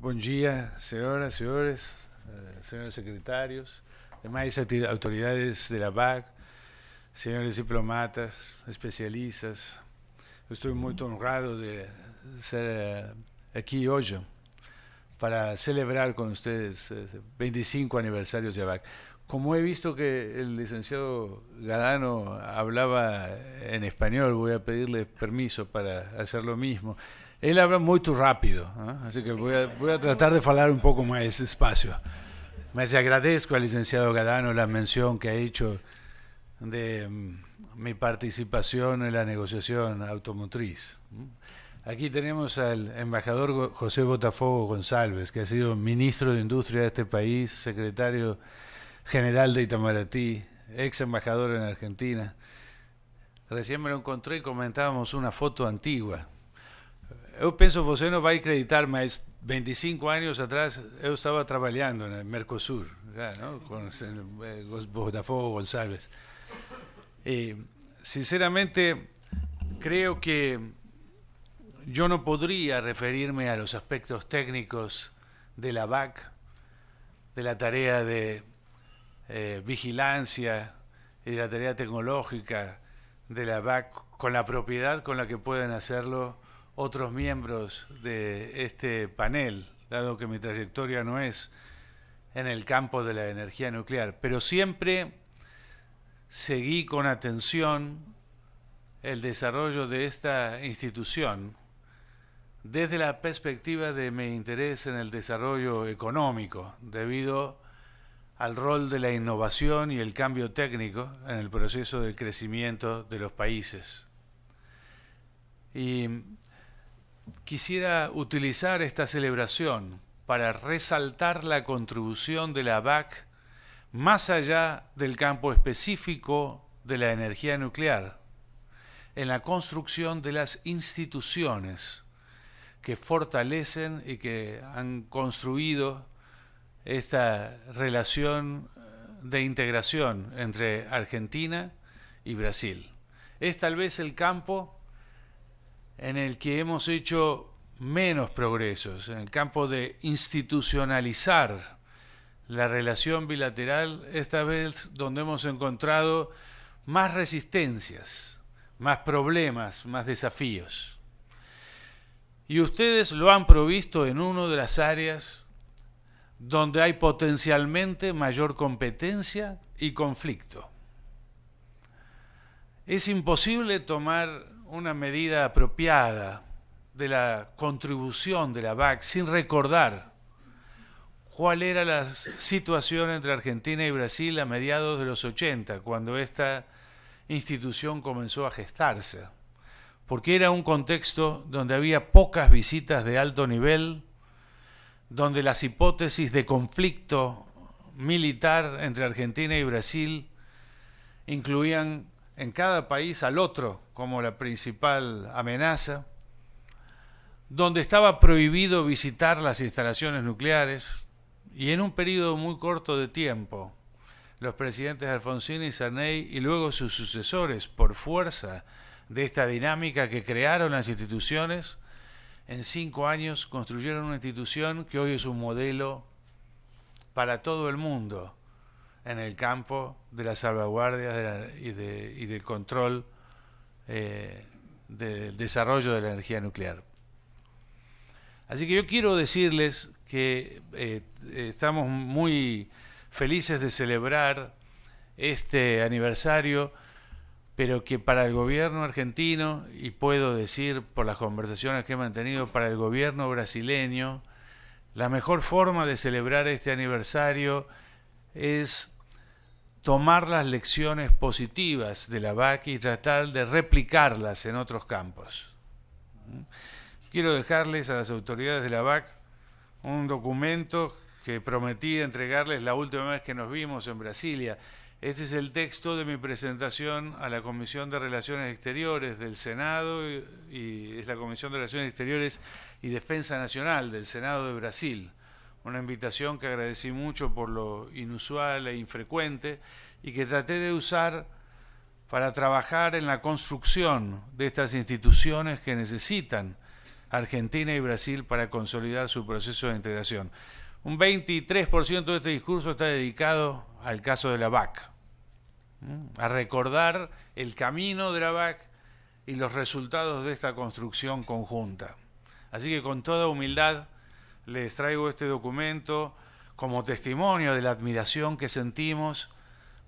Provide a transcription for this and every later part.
Bom dia, senhoras, senhores, eh, senhores secretários, demais autoridades da BAC, senhores diplomatas, especialistas. Eu estou muito honrado de ser eh, aqui hoje para celebrar com vocês 25 aniversários da BAC. Como he visto que el licenciado Gadano hablaba en español, voy a pedirle permiso para hacer lo mismo. Él habla muy rápido, así que voy, a, tratar de hablar un poco más despacio. Me agradezco al licenciado Gadano la mención que ha hecho de mm, mi participación en la negociación automotriz. Aquí tenemos al embajador José Botafogo González, que ha sido ministro de Industria de este país, secretario general de Itamaraty, ex embajador en Argentina. Recién me lo encontré y comentábamos una foto antigua. Yo pienso, vos no va a acreditar, más 25 años atrás yo estaba trabajando en el Mercosur, Con eh, Botafogo, sinceramente, creo que yo no podría referirme a los aspectos técnicos de la VAC, de la tarea de eh, vigilancia y la tarea tecnológica de la BAC con la propiedad con la que pueden hacerlo otros miembros de este panel, dado que mi trayectoria no es en el campo de la energía nuclear, pero siempre seguí con atención el desarrollo de esta institución desde la perspectiva de mi interés en el desarrollo económico, debido al rol de la innovación y el cambio técnico en el proceso de crecimiento de los países. Y quisiera utilizar esta celebración para resaltar la contribución de la BAC más allá del campo específico de la energía nuclear, en la construcción de las instituciones que fortalecen y que han construido esta relación eh, de integración entre Argentina y Brasil. Es tal vez el campo en el que hemos hecho menos progresos, en el campo de institucionalizar la relación bilateral, esta vez donde hemos encontrado más resistencias, más problemas, más desafíos. Y ustedes lo han provisto en una de las áreas donde hay potencialmente mayor competencia y conflicto. Es imposible tomar una medida apropiada de la contribución de la BAC sin recordar cuál era la situación entre Argentina y Brasil a mediados de los 80, cuando esta institución comenzó a gestarse, porque era un contexto donde había pocas visitas de alto nivel, donde las hipótesis de conflicto militar entre Argentina y Brasil incluían en cada país al otro como la principal amenaza, donde estaba prohibido visitar las instalaciones nucleares y en un periodo muy corto de tiempo los presidentes Alfonsín y Sarney y luego sus sucesores por fuerza de esta dinámica que crearon las instituciones en cinco años construyeron una institución que hoy es un modelo para todo el mundo en el campo de las la, y, de, y, del control eh, del desarrollo de la energía nuclear. Así que yo quiero decirles que eh, estamos muy felices de celebrar este aniversario pero que para el gobierno argentino, y puedo decir por las conversaciones que he mantenido, para el gobierno brasileño, la mejor forma de celebrar este aniversario es tomar las lecciones positivas de la VAC y tratar de replicarlas en otros campos. Quiero dejarles a las autoridades de la VAC un documento que prometí entregarles la última vez que nos vimos en Brasilia este es el texto de mi presentación a la Comisión de Relaciones Exteriores del Senado y, es la Comisión de Relaciones Exteriores y Defensa Nacional del Senado de Brasil. Una invitación que agradecí mucho por lo inusual e infrecuente y que traté de usar para trabajar en la construcción de estas instituciones que necesitan Argentina y Brasil para consolidar su proceso de integración. Un 23% de este discurso está dedicado al caso de la bac a recordar el camino de la VAC y los resultados de esta construcción conjunta. Así que con toda humildad les traigo este documento como testimonio de la admiración que sentimos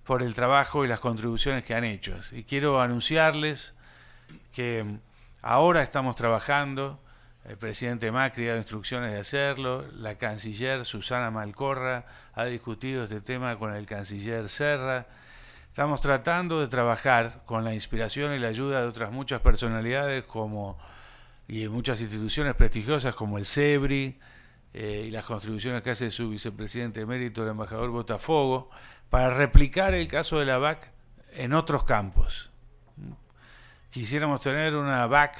por el trabajo y las contribuciones que han hecho. Y quiero anunciarles que ahora estamos trabajando el presidente Macri ha dado instrucciones de hacerlo. La canciller Susana Malcorra ha discutido este tema con el canciller Serra. Estamos tratando de trabajar con la inspiración y la ayuda de otras muchas personalidades como y muchas instituciones prestigiosas como el CEBRI eh, y las contribuciones que hace su vicepresidente mérito, el embajador Botafogo, para replicar el caso de la VAC en otros campos. Quisiéramos tener una VAC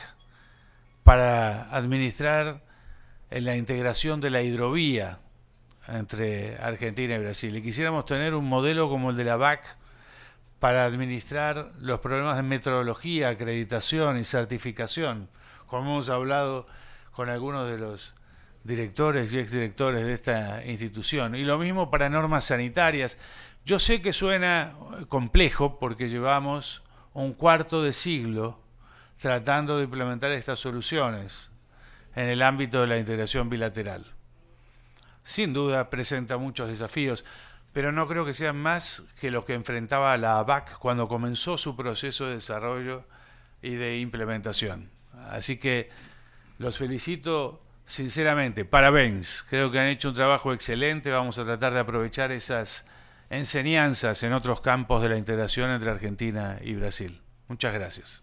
para administrar eh, la integración de la hidrovía entre Argentina y Brasil. Y quisiéramos tener un modelo como el de la BAC para administrar los problemas de metrología, acreditación y certificación, como hemos hablado con algunos de los directores y exdirectores de esta institución. Y lo mismo para normas sanitarias. Yo sé que suena complejo porque llevamos un cuarto de siglo tratando de implementar estas soluciones en el ámbito de la integración bilateral. Sin duda presenta muchos desafíos, pero no creo que sean más que los que enfrentaba la ABAC cuando comenzó su proceso de desarrollo y de implementación. Así que los felicito sinceramente, parabéns, creo que han hecho un trabajo excelente, vamos a tratar de aprovechar esas enseñanzas en otros campos de la integración entre Argentina y Brasil. Muchas gracias.